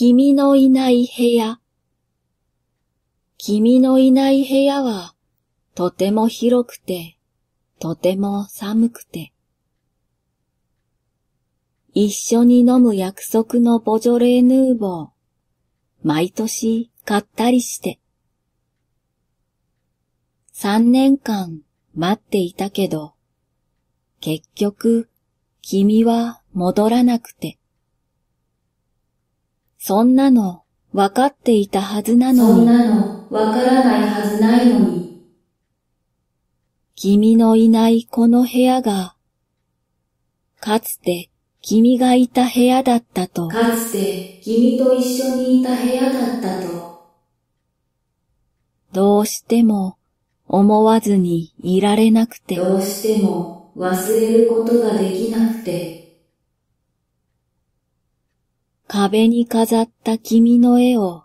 君のいない部屋。君のいない部屋は、とても広くて、とても寒くて。一緒に飲む約束のボジョレーヌーボー。毎年買ったりして。三年間待っていたけど、結局君は戻らなくて。そんなの、わかっていたはずなのに。そんなの、わからないはずないのに。君のいないこの部屋が、かつて君がいた部屋だったと。かつて君と一緒にいた部屋だったと。どうしても思わずにいられなくて。どうしても忘れることができなくて。壁に飾った君の絵を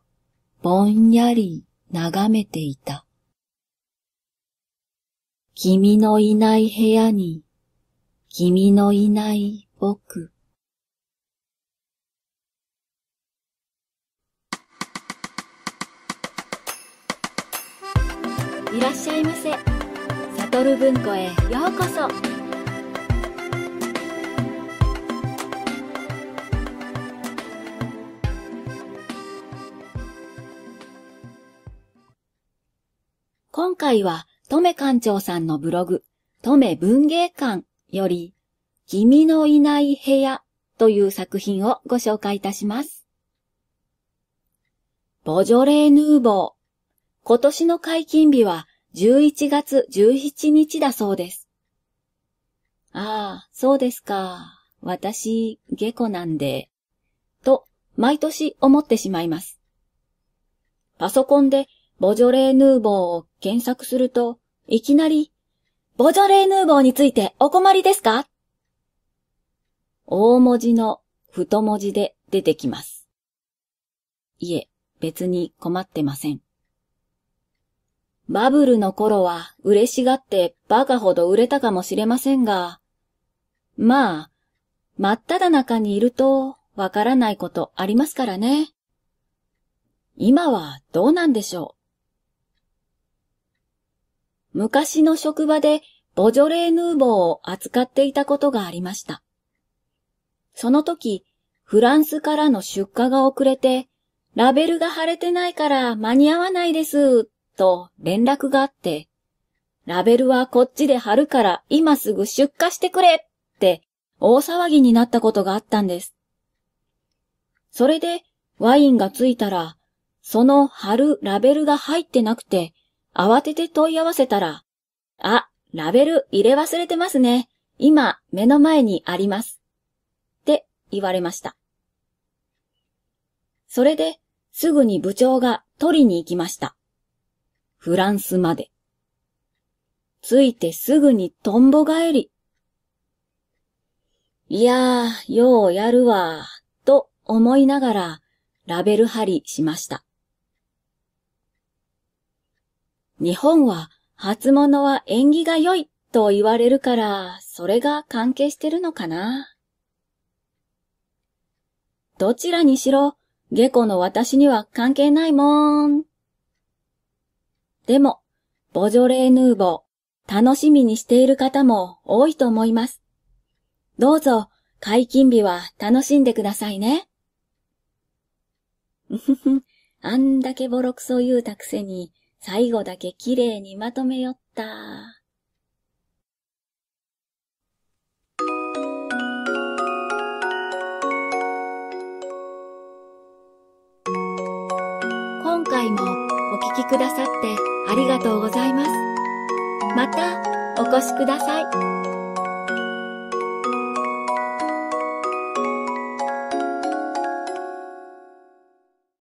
ぼんやり眺めていた。君のいない部屋に君のいない僕。いらっしゃいませ。サトル文庫へようこそ。今回は、とめ館長さんのブログ、とめ文芸館より、君のいない部屋という作品をご紹介いたします。ボジョレーヌーボー。今年の解禁日は11月17日だそうです。ああ、そうですか。私、下戸なんで。と、毎年思ってしまいます。パソコンでボジョレーヌーボーを検索すると、いきなり、ボジョレーヌーボーについてお困りですか大文字の太文字で出てきます。いえ、別に困ってません。バブルの頃は嬉しがってバカほど売れたかもしれませんが、まあ、真っ只中にいるとわからないことありますからね。今はどうなんでしょう昔の職場でボジョレーヌーボーを扱っていたことがありました。その時、フランスからの出荷が遅れて、ラベルが貼れてないから間に合わないです、と連絡があって、ラベルはこっちで貼るから今すぐ出荷してくれって大騒ぎになったことがあったんです。それでワインがついたら、その貼るラベルが入ってなくて、慌てて問い合わせたら、あ、ラベル入れ忘れてますね。今、目の前にあります。って言われました。それで、すぐに部長が取りに行きました。フランスまで。着いてすぐにトンボ帰り。いやー、ようやるわ、と思いながら、ラベル貼りしました。日本は初物は縁起が良いと言われるから、それが関係してるのかな。どちらにしろ、下戸の私には関係ないもん。でも、ボジョレーヌーボー、楽しみにしている方も多いと思います。どうぞ、解禁日は楽しんでくださいね。うふふ、あんだけボロクソ言うたくせに、最後だけ綺麗にまとめよった。今回もお聴きくださってありがとうございます。またお越しください。